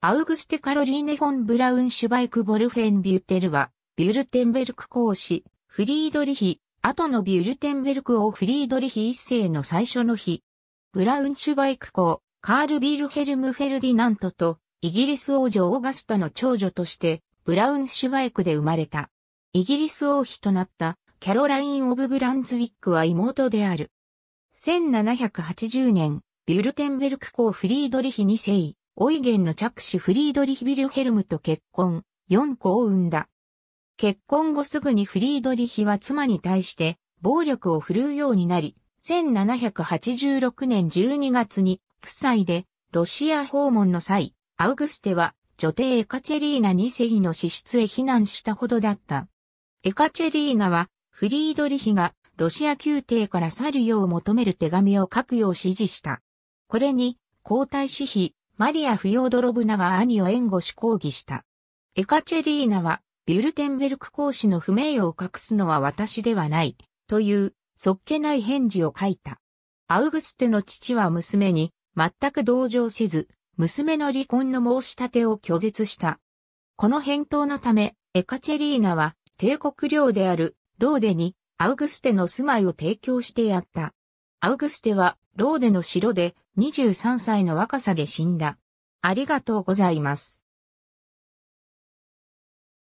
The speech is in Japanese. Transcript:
アウグステ・カロリーネ・フォン・ブラウン・シュバイク・ボルフェン・ビュッテルは、ビュルテンベルク公使、フリードリヒ、後のビュルテンベルク王フリードリヒ一世の最初の日、ブラウン・シュバイク公、カール・ビールヘルム・フェルディナントと、イギリス王女オーガスタの長女として、ブラウン・シュバイクで生まれた。イギリス王妃となったキャロライン・オブ・ブランズウィックは妹である。1780年、ビュルテンベルク公フリードリヒ二世、オイゲンの着手フリードリヒ・ビルヘルムと結婚、4子を産んだ。結婚後すぐにフリードリヒは妻に対して暴力を振るうようになり、1786年12月に夫妻でロシア訪問の際、アウグステは女帝エカチェリーナ2世の資質へ避難したほどだった。エカチェリーナはフリードリヒがロシア宮廷から去るよう求める手紙を書くよう指示した。これに皇太子妃マリア・フィオドロブナが兄を援護し抗議した。エカチェリーナは、ビュルテンベルク公使の不名誉を隠すのは私ではない、という、そっけない返事を書いた。アウグステの父は娘に、全く同情せず、娘の離婚の申し立てを拒絶した。この返答のため、エカチェリーナは、帝国領である、ローデに、アウグステの住まいを提供してやった。アウグステは、ローデの城で23歳の若さで死んだ。ありがとうございます。